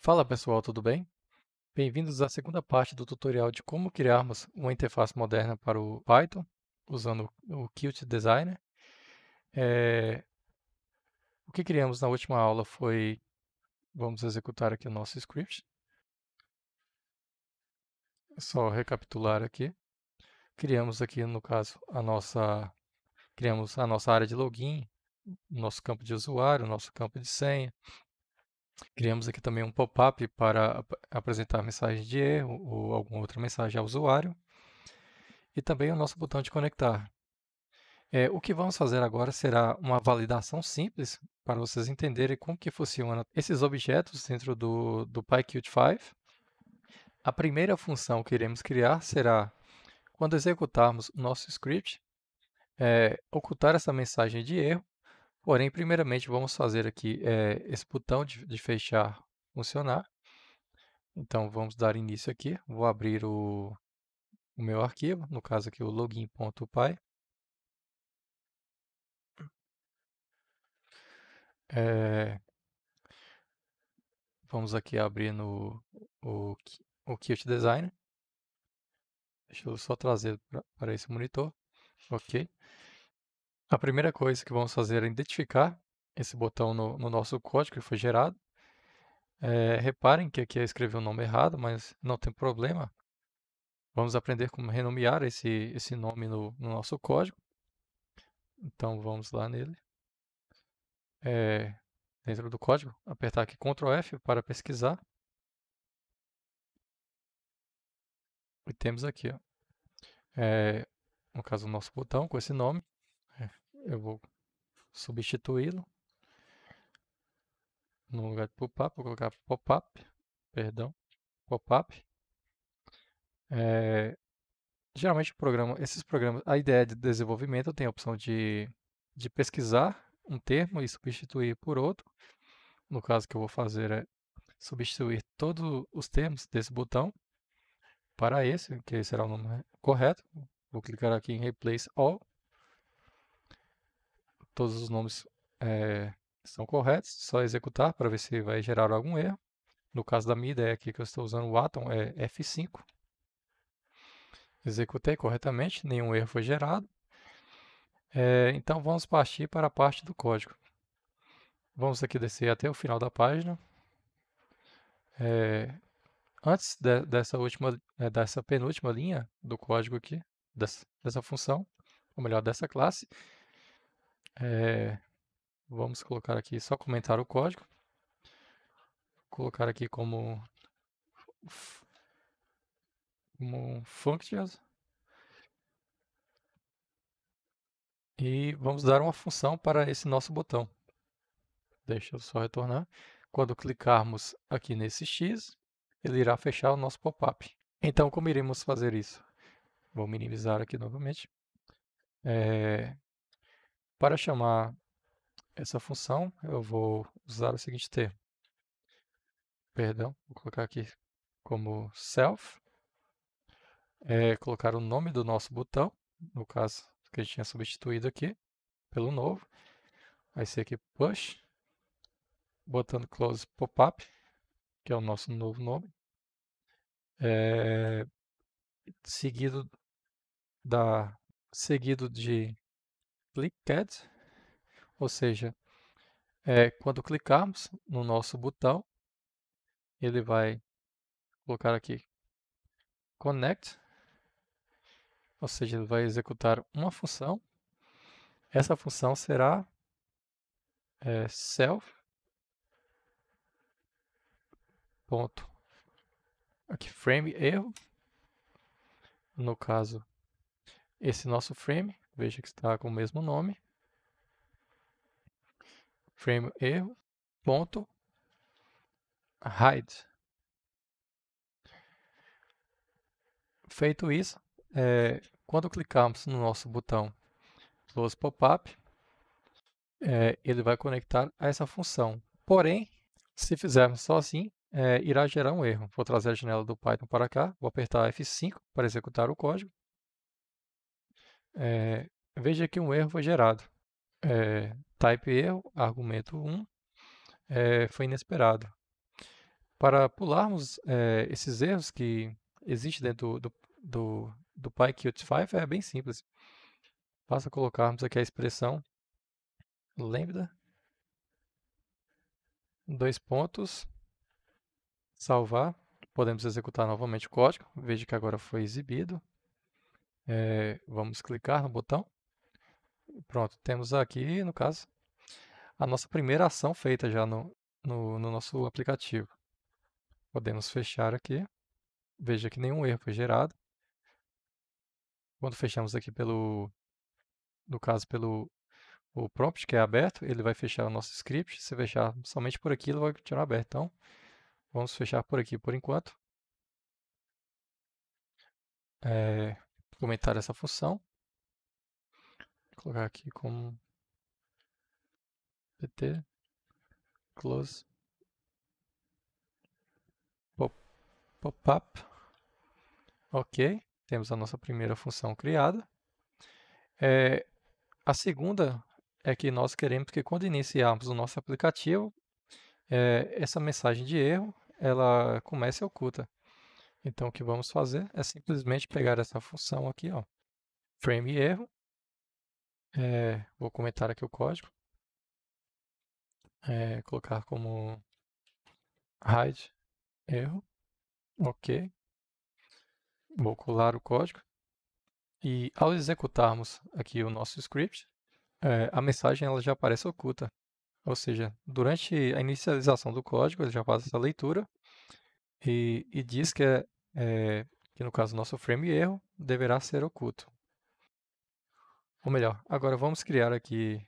Fala pessoal, tudo bem? Bem-vindos à segunda parte do tutorial de como criarmos uma interface moderna para o Python, usando o Qt Designer. É... O que criamos na última aula foi... Vamos executar aqui o nosso script. Só recapitular aqui. Criamos aqui, no caso, a nossa... Criamos a nossa área de login, nosso campo de usuário, nosso campo de senha, Criamos aqui também um pop-up para apresentar mensagem de erro ou alguma outra mensagem ao usuário. E também o nosso botão de conectar. É, o que vamos fazer agora será uma validação simples para vocês entenderem como que funciona esses objetos dentro do, do PyQt 5. A primeira função que iremos criar será, quando executarmos o nosso script, é, ocultar essa mensagem de erro Porém, primeiramente, vamos fazer aqui é, esse botão de, de fechar funcionar. Então, vamos dar início aqui. Vou abrir o, o meu arquivo, no caso aqui o login.py. É, eh, vamos aqui abrir no o, o Designer. Deixa eu só trazer para esse monitor. Ok. A primeira coisa que vamos fazer é identificar esse botão no, no nosso código que foi gerado. É, reparem que aqui eu escrevi o um nome errado, mas não tem problema. Vamos aprender como renomear esse, esse nome no, no nosso código. Então vamos lá nele. É, dentro do código, apertar aqui Ctrl F para pesquisar. E temos aqui, ó, é, no caso, o nosso botão com esse nome eu vou substituí-lo. No lugar de pop-up, vou colocar pop-up, perdão, pop-up. É, geralmente programa, esses programas, a ideia de desenvolvimento tem a opção de, de pesquisar um termo e substituir por outro. No caso que eu vou fazer é substituir todos os termos desse botão para esse, que será o nome correto. Vou clicar aqui em Replace All todos os nomes é, eh, estão corretos, só executar para ver se vai gerar algum erro. No caso da minha ideia aqui que eu estou usando o Atom é F5. Executei corretamente, nenhum erro foi gerado. É, então vamos partir para a parte do código. Vamos aqui descer até o final da página. É, antes de, dessa, última, dessa penúltima linha do código aqui, dessa, dessa função, ou melhor, dessa classe, é, vamos colocar aqui, só comentar o código. Colocar aqui como, como functions. E vamos dar uma função para esse nosso botão. Deixa eu só retornar. Quando clicarmos aqui nesse X, ele irá fechar o nosso pop-up. Então, como iremos fazer isso? Vou minimizar aqui novamente. É, para chamar essa função, eu vou usar o seguinte termo. Perdão, vou colocar aqui como self. É, colocar o nome do nosso botão, no caso que a gente tinha substituído aqui, pelo novo. Vai ser aqui push, botando close pop-up, que é o nosso novo nome. É, seguido, da, seguido de clicked, ou seja, é, quando clicarmos no nosso botão, ele vai colocar aqui connect, ou seja, ele vai executar uma função. Essa função será é, self ponto aqui frame erro no caso esse nosso frame veja que está com o mesmo nome. Frame erro, ponto, hide. Feito isso, é, quando clicarmos no nosso botão Close Pop-up, é, ele vai conectar a essa função. Porém, se fizermos só assim, é, irá gerar um erro. Vou trazer a janela do Python para cá, vou apertar F5 para executar o código. É, veja que um erro foi gerado. É, type erro, argumento 1, é, eh, foi inesperado. Para pularmos esses erros que existem dentro do, do, do PyQt5 é bem simples. Basta colocarmos aqui a expressão lambda, dois pontos, salvar, podemos executar novamente o código, veja que agora foi exibido, é, vamos clicar no botão. Pronto, temos aqui, no caso, a nossa primeira ação feita já no, no, no nosso aplicativo. Podemos fechar aqui. Veja que nenhum erro foi gerado. Quando fechamos aqui pelo, no caso, pelo o prompt que é aberto, ele vai fechar o nosso script. Se fechar somente por aqui, ele vai continuar aberto. Então, vamos fechar por aqui por enquanto. É, comentar essa função. Vou colocar aqui como pt close pop-up. Ok, temos a nossa primeira função criada. É, a segunda é que nós queremos que quando iniciarmos o nosso aplicativo, é, essa mensagem de erro ela comece oculta. Então, o que vamos fazer é simplesmente pegar essa função aqui, ó, frame erro. É, vou comentar aqui o código. É, colocar como hide erro. Ok. Vou colar o código. E ao executarmos aqui o nosso script, é, a mensagem ela já aparece oculta. Ou seja, durante a inicialização do código, ele já faz essa leitura e, e diz que é é, que no caso nosso frame erro, deverá ser oculto. Ou melhor, agora vamos criar aqui,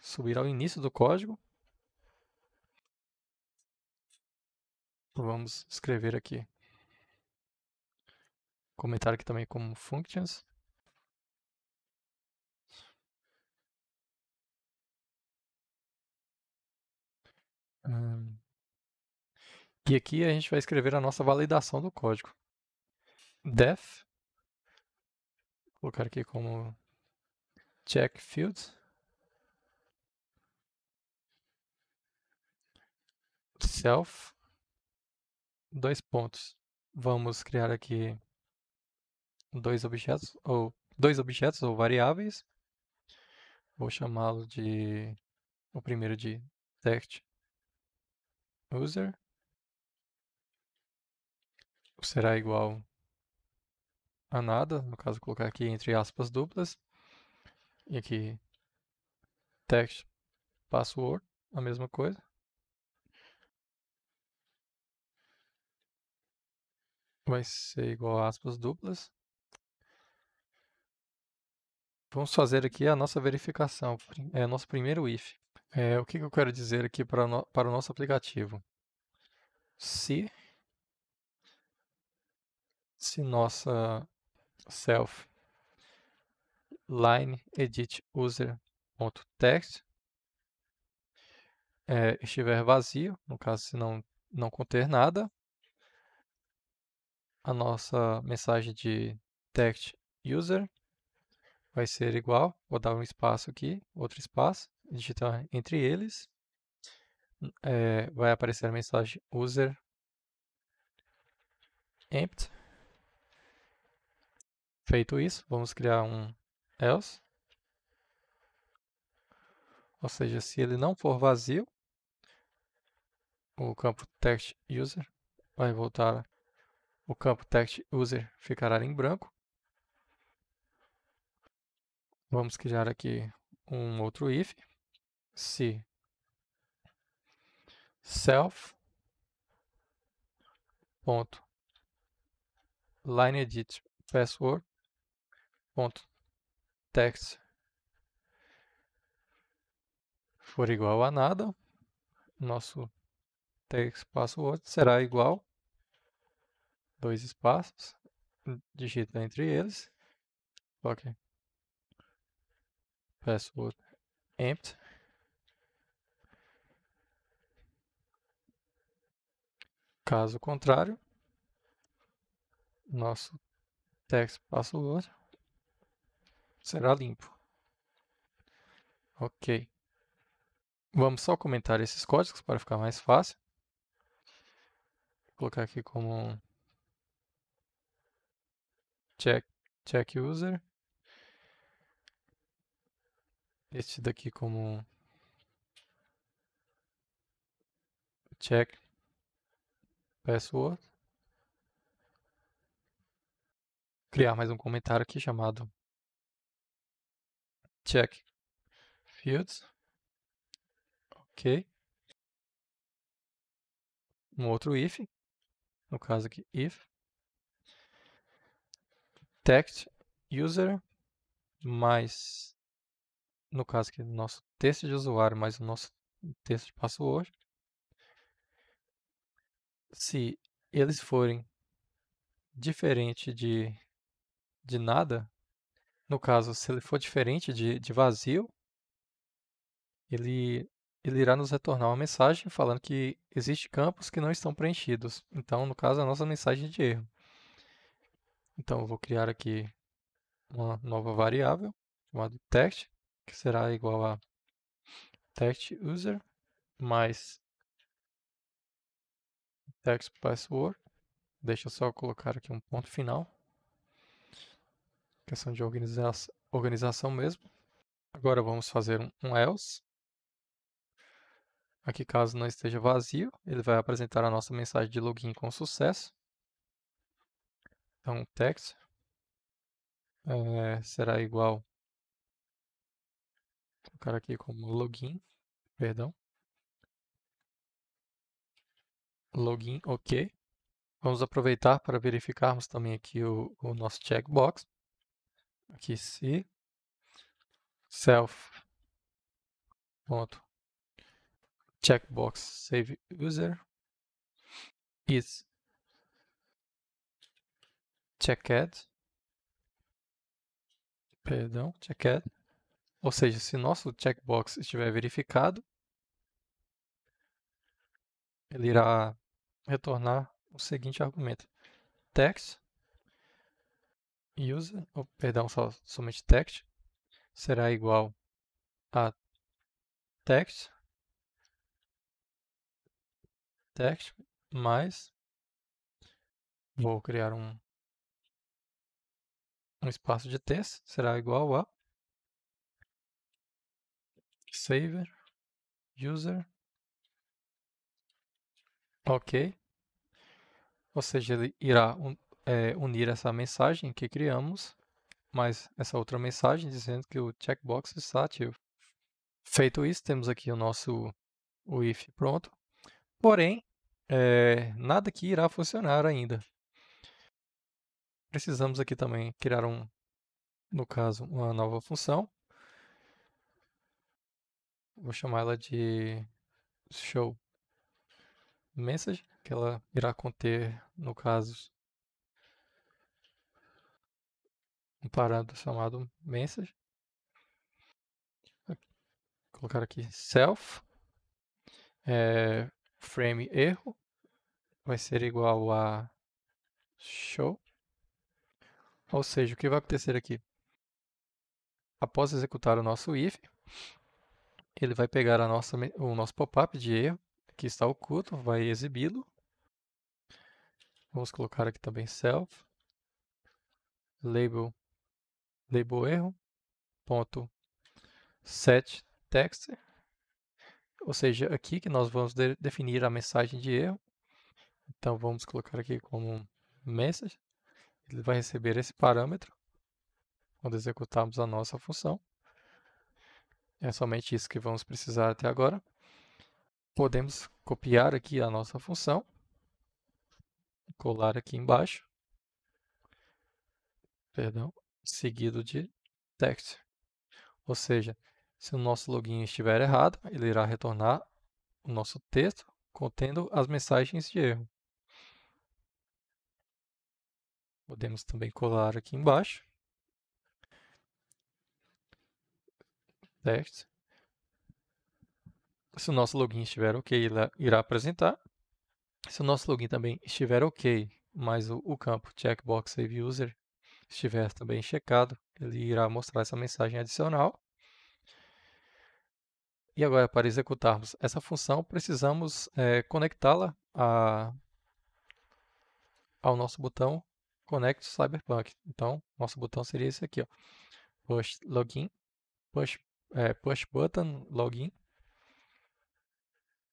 subir ao início do código. Vamos escrever aqui. Comentar aqui também como functions. E aqui a gente vai escrever a nossa validação do código. Def, vou colocar aqui como check field. Self, dois pontos. Vamos criar aqui dois objetos ou dois objetos ou variáveis. Vou chamá-lo de o primeiro de text user será igual a nada, no caso colocar aqui entre aspas duplas, e aqui text password, a mesma coisa. Vai ser igual a aspas duplas. Vamos fazer aqui a nossa verificação, é nosso primeiro if. É, o que, que eu quero dizer aqui para, no, para o nosso aplicativo? Se se nossa self line edit user.text é, eh, estiver vazio, no caso se não, não conter nada, a nossa mensagem de text user vai ser igual, vou dar um espaço aqui, outro espaço, digitar entre eles, é, vai aparecer a mensagem user empty Feito isso, vamos criar um else. Ou seja, se ele não for vazio, o campo text user vai voltar, o campo text user ficará em branco. Vamos criar aqui um outro if, se self ponto line edit password ponto text for igual a nada, nosso text password será igual dois espaços, digita entre eles, ok, password empty, caso contrário, nosso text password será limpo. Ok. Vamos só comentar esses códigos para ficar mais fácil. Vou colocar aqui como check, check user. Este daqui como check password. Criar mais um comentário aqui chamado check fields. Ok. Um outro if, no caso aqui if text user mais no caso aqui nosso texto de usuário mais o nosso texto de password. Se eles forem diferente de de nada, no caso, se ele for diferente de, de vazio, ele, ele irá nos retornar uma mensagem falando que existem campos que não estão preenchidos. Então, no caso, a nossa mensagem é de erro. Então, eu vou criar aqui uma nova variável, chamada text que será igual a text_user mais text_password. Deixa eu só colocar aqui um ponto final questão de organiza organização mesmo. Agora vamos fazer um, um else. Aqui, caso não esteja vazio, ele vai apresentar a nossa mensagem de login com sucesso. Então, text é, será igual. Vou colocar aqui como login, perdão. Login, ok. Vamos aproveitar para verificarmos também aqui o, o nosso checkbox aqui se self ponto checkbox save user is checked perdão checked ou seja se nosso checkbox estiver verificado ele irá retornar o seguinte argumento text user, ou perdão, só, somente text, será igual a text, text mais, vou criar um, um espaço de texto, será igual a saver user, ok, ou seja, ele irá um, é, unir essa mensagem que criamos mais essa outra mensagem dizendo que o checkbox está ativo. Feito isso, temos aqui o nosso o if pronto. Porém, é, nada que irá funcionar ainda. Precisamos aqui também criar um, no caso, uma nova função. Vou chamar ela de show message, que ela irá conter, no caso, um parâmetro chamado message. Vou colocar aqui self é, frame erro vai ser igual a show. Ou seja, o que vai acontecer aqui? Após executar o nosso if, ele vai pegar a nossa, o nosso pop-up de erro que está oculto, vai exibi-lo. Vamos colocar aqui também self label label erro ponto set text, ou seja, aqui que nós vamos de definir a mensagem de erro. Então vamos colocar aqui como message. Ele vai receber esse parâmetro quando executarmos a nossa função. É somente isso que vamos precisar até agora. Podemos copiar aqui a nossa função, colar aqui embaixo. Perdão, seguido de text. Ou seja, se o nosso login estiver errado, ele irá retornar o nosso texto contendo as mensagens de erro. Podemos também colar aqui embaixo. Text. Se o nosso login estiver ok, ele irá apresentar. Se o nosso login também estiver ok, mas o, o campo checkbox save user estiver também checado, ele irá mostrar essa mensagem adicional. E agora, para executarmos essa função, precisamos é, conectá-la ao nosso botão Connect Cyberpunk. Então, nosso botão seria esse aqui, ó. push login, push, é, push button login.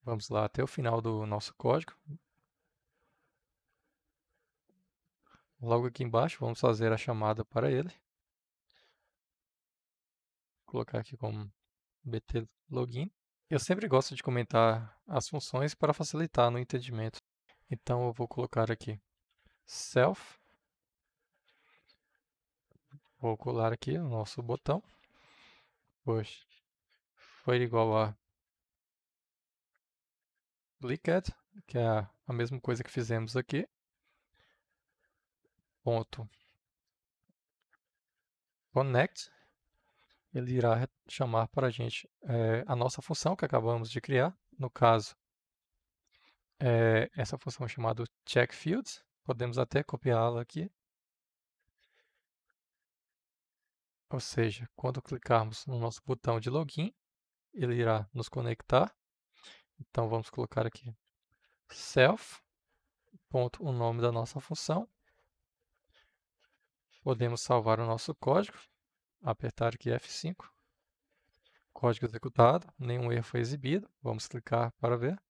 Vamos lá até o final do nosso código. logo aqui embaixo. Vamos fazer a chamada para ele. Vou colocar aqui como BT login. Eu sempre gosto de comentar as funções para facilitar no entendimento. Então eu vou colocar aqui self. Vou colar aqui o nosso botão. Push foi igual a clicked, que é a mesma coisa que fizemos aqui ponto connect, ele irá chamar para a gente é, a nossa função que acabamos de criar, no caso, é, essa função chamada fields podemos até copiá-la aqui. Ou seja, quando clicarmos no nosso botão de login, ele irá nos conectar. Então vamos colocar aqui self, ponto, o nome da nossa função, Podemos salvar o nosso código, apertar aqui F5. Código executado, nenhum erro foi exibido. Vamos clicar para ver.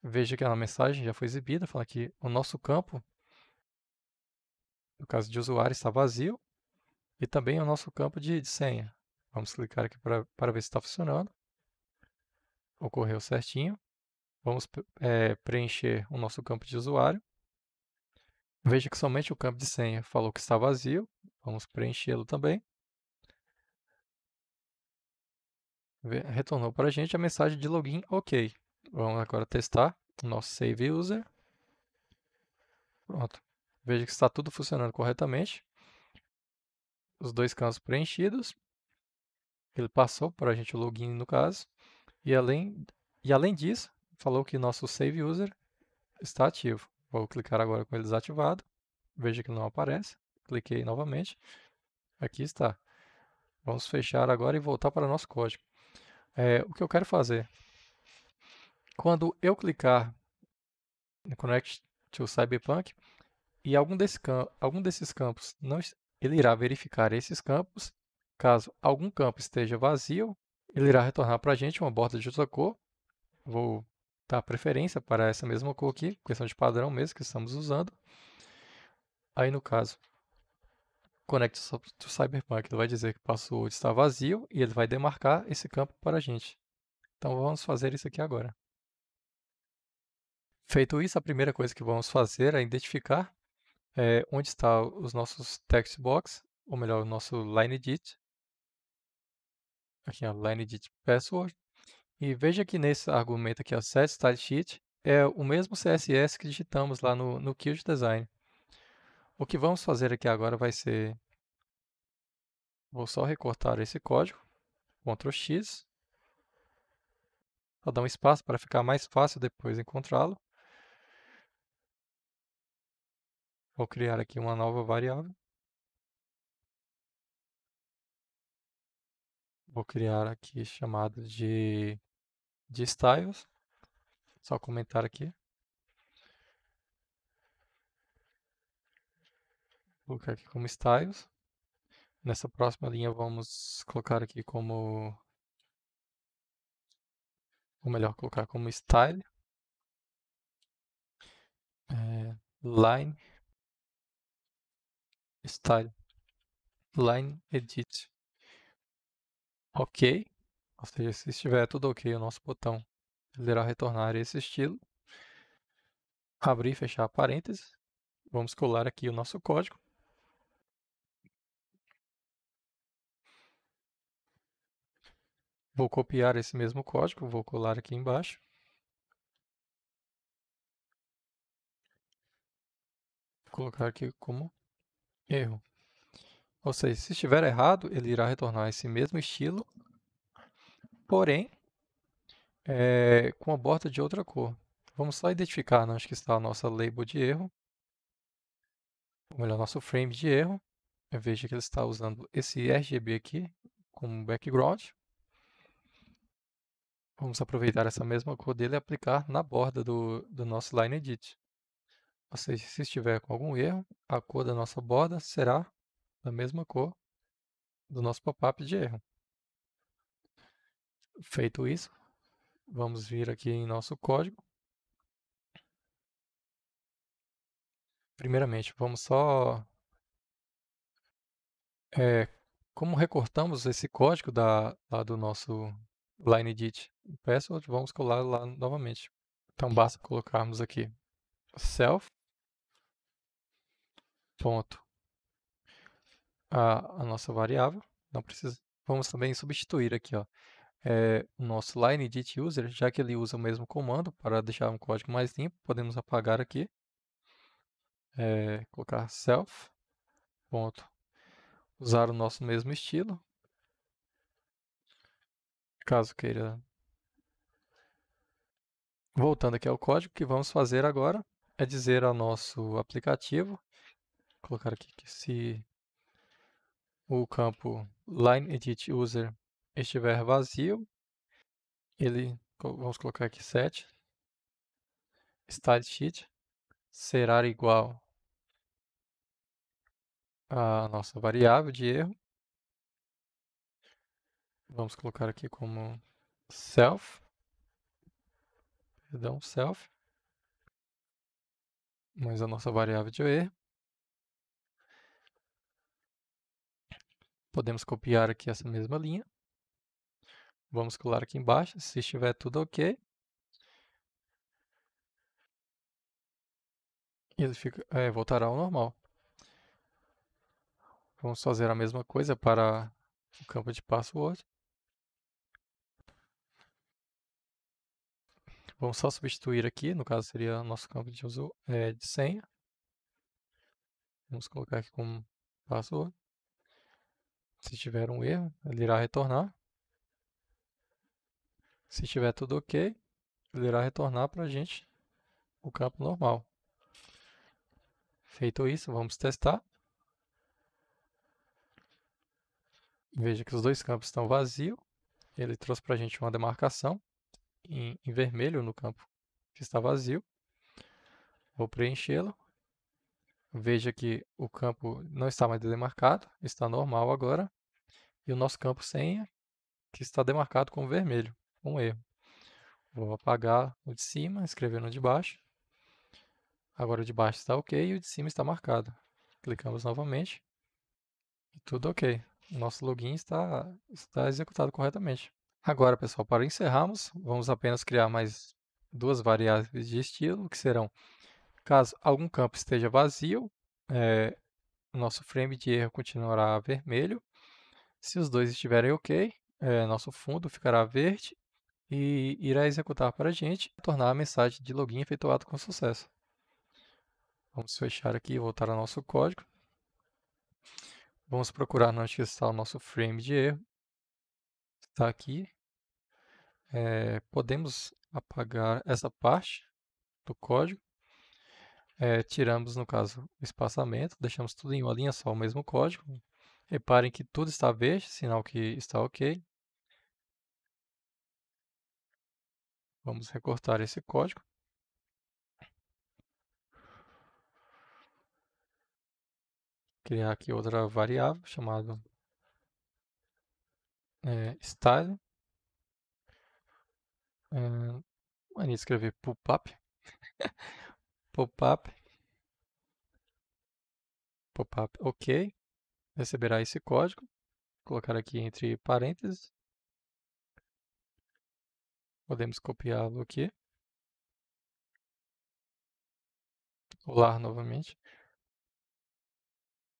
Veja que a mensagem já foi exibida, fala que o nosso campo, no caso de usuário, está vazio. E também o nosso campo de, de senha. Vamos clicar aqui para para ver se está funcionando. Ocorreu certinho. Vamos é, preencher o nosso campo de usuário. Veja que somente o campo de senha falou que está vazio. Vamos preenchê-lo também. Retornou para a gente a mensagem de login OK. Vamos agora testar o nosso save user. Pronto. Veja que está tudo funcionando corretamente. Os dois campos preenchidos. Ele passou para a gente o login no caso. E além, e além disso, falou que nosso save user está ativo. Vou clicar agora com ele desativado. Veja que não aparece. Cliquei novamente. Aqui está. Vamos fechar agora e voltar para o nosso código. É, o que eu quero fazer? Quando eu clicar no Connect to Cyberpunk e algum, desse, algum desses campos, não, ele irá verificar esses campos. Caso algum campo esteja vazio, ele irá retornar para a gente uma borda de outra cor. Vou tá, preferência para essa mesma cor aqui, questão de padrão mesmo que estamos usando. Aí no caso, conecte o Cyberpunk, ele vai dizer que o password está vazio e ele vai demarcar esse campo para a gente. Então vamos fazer isso aqui agora. Feito isso, a primeira coisa que vamos fazer é identificar é, onde está os nossos text box, ou melhor, o nosso line edit Aqui é line edit password. E veja que nesse argumento aqui, o set style sheet, é o mesmo CSS que digitamos lá no, no Qt Design. O que vamos fazer aqui agora vai ser, vou só recortar esse código, Ctrl X, para dar um espaço para ficar mais fácil depois encontrá-lo. Vou criar aqui uma nova variável. vou criar aqui chamado de, de styles. Só comentar aqui. Vou colocar aqui como styles. Nessa próxima linha vamos colocar aqui como ou melhor, colocar como style é, line style line edit OK, ou seja, se estiver tudo OK, o nosso botão ele irá retornar esse estilo. Abrir e fechar parênteses. Vamos colar aqui o nosso código. Vou copiar esse mesmo código, vou colar aqui embaixo. Vou colocar aqui como erro. Ou seja, se estiver errado, ele irá retornar esse mesmo estilo, porém, é, com a borda de outra cor. Vamos só identificar né, onde está a nossa label de erro, ou melhor, nosso frame de erro. Veja que ele está usando esse RGB aqui como background. Vamos aproveitar essa mesma cor dele e aplicar na borda do, do nosso line edit. Ou seja, se estiver com algum erro, a cor da nossa borda será da mesma cor do nosso pop-up de erro. Feito isso, vamos vir aqui em nosso código. Primeiramente, vamos só... É, como recortamos esse código da, do nosso line edit password, vamos colar lá novamente. Então, basta colocarmos aqui self ponto a, a nossa variável. Não precisa. Vamos também substituir aqui, ó, é, o nosso line edit user, já que ele usa o mesmo comando para deixar um código mais limpo, podemos apagar aqui, é, colocar self, ponto, usar o nosso mesmo estilo, caso queira. Voltando aqui ao código, o que vamos fazer agora é dizer ao nosso aplicativo, colocar aqui que se o campo line edit user estiver vazio, ele vamos colocar aqui set style sheet será igual a nossa variável de erro. Vamos colocar aqui como self. Perdão, self. Mas a nossa variável de erro. Podemos copiar aqui essa mesma linha. Vamos colar aqui embaixo, se estiver tudo ok. Ele fica, é, voltará ao normal. Vamos fazer a mesma coisa para o campo de password. Vamos só substituir aqui, no caso seria nosso campo de, uso, é, de senha. Vamos colocar aqui como password. Se tiver um erro, ele irá retornar. Se tiver tudo ok, ele irá retornar para a gente o campo normal. Feito isso, vamos testar. Veja que os dois campos estão vazios. Ele trouxe para a gente uma demarcação em, em vermelho no campo que está vazio. Vou preenchê-lo. Veja que o campo não está mais demarcado, está normal agora e o nosso campo senha, que está demarcado com vermelho. Um erro. Vou apagar o de cima, escrever no de baixo. Agora o de baixo está ok e o de cima está marcado. Clicamos novamente tudo ok. O nosso login está, está executado corretamente. Agora, pessoal, para encerrarmos, vamos apenas criar mais duas variáveis de estilo, que serão, caso algum campo esteja vazio, é, nosso frame de erro continuará vermelho, se os dois estiverem ok, é, nosso fundo ficará verde e irá executar para a gente tornar a mensagem de login efetuado com sucesso. Vamos fechar aqui e voltar ao nosso código. Vamos procurar não está o nosso frame de erro. Está aqui. É, podemos apagar essa parte do código. É, tiramos, no caso, o espaçamento, deixamos tudo em uma linha só, o mesmo código, Reparem que tudo está verde, sinal que está ok. Vamos recortar esse código. Criar aqui outra variável chamada é, style. É, escrever pop-up. pop-up. Pop-up, ok receberá esse código. Vou colocar aqui entre parênteses. Podemos copiá-lo aqui. Lar novamente.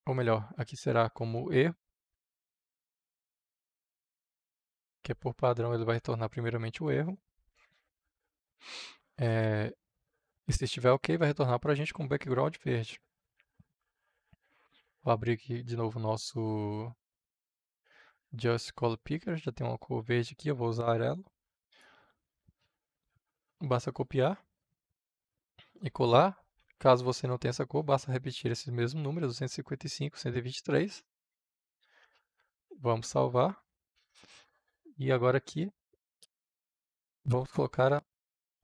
Ou melhor, aqui será como E. Que é por padrão ele vai retornar primeiramente o erro. É, e se estiver ok, vai retornar para a gente com background verde. Vou abrir aqui de novo o nosso Just Color Picker. Já tem uma cor verde aqui, eu vou usar ela. Basta copiar e colar. Caso você não tenha essa cor, basta repetir esses mesmos números, 255, 123. Vamos salvar. E agora aqui, vamos colocar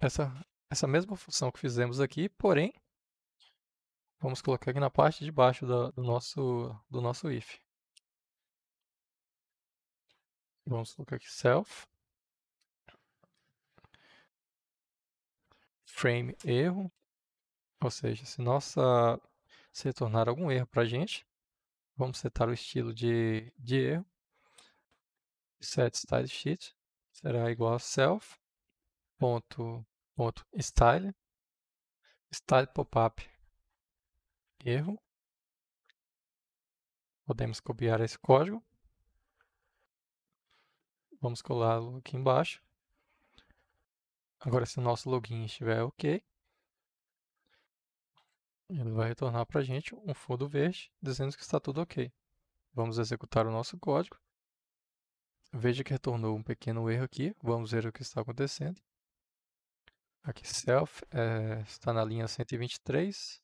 essa, essa mesma função que fizemos aqui, porém, Vamos colocar aqui na parte de baixo do, nosso, do nosso if. Vamos colocar aqui self. Frame erro. Ou seja, se nossa se retornar algum erro para a gente, vamos setar o estilo de, de erro. Set style sheet será igual a self ponto, ponto style style up erro. Podemos copiar esse código. Vamos colá-lo aqui embaixo. Agora, se o nosso login estiver ok, ele vai retornar para a gente um fundo verde dizendo que está tudo ok. Vamos executar o nosso código. Veja que retornou um pequeno erro aqui. Vamos ver o que está acontecendo. Aqui self é, está na linha 123.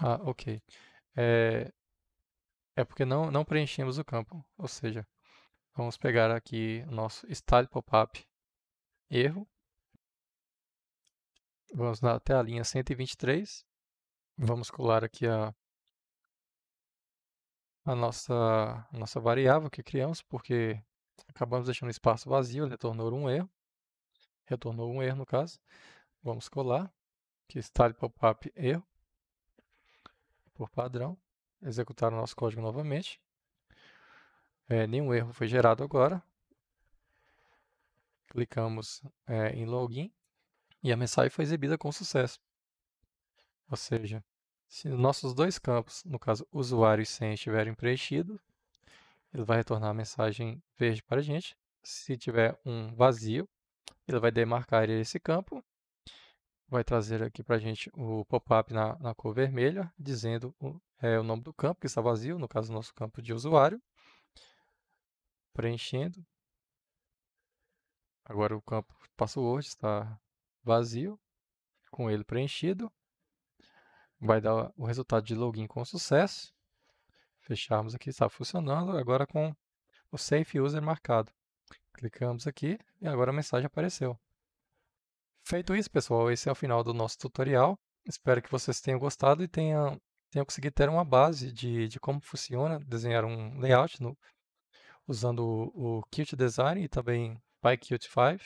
Ah, ok. É, é porque não, não preenchemos o campo. Ou seja, vamos pegar aqui o nosso style pop-up erro. Vamos até a linha 123. Vamos colar aqui a, a nossa, a nossa variável que criamos, porque acabamos deixando o espaço vazio, ele retornou um erro. Retornou um erro no caso. Vamos colar, que style pop-up erro por padrão, executar o nosso código novamente. É, nenhum erro foi gerado agora. Clicamos é, em login e a mensagem foi exibida com sucesso. Ou seja, se nossos dois campos, no caso usuário e senha, estiverem preenchidos, ele vai retornar a mensagem verde para a gente. Se tiver um vazio, ele vai demarcar esse campo vai trazer aqui para a gente o pop-up na, na, cor vermelha, dizendo o, é, o nome do campo, que está vazio, no caso, o nosso campo de usuário. Preenchendo. Agora o campo password está vazio, com ele preenchido. Vai dar o resultado de login com sucesso. Fecharmos aqui, está funcionando. Agora com o Safe User marcado. Clicamos aqui e agora a mensagem apareceu. Feito isso, pessoal, esse é o final do nosso tutorial. Espero que vocês tenham gostado e tenham, tenham conseguido ter uma base de, de como funciona desenhar um layout no, usando o, o Qt Design e também PyQt 5.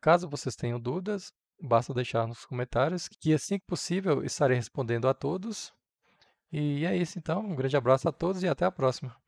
Caso vocês tenham dúvidas, basta deixar nos comentários, que assim que possível estarei respondendo a todos. E é isso então, um grande abraço a todos e até a próxima.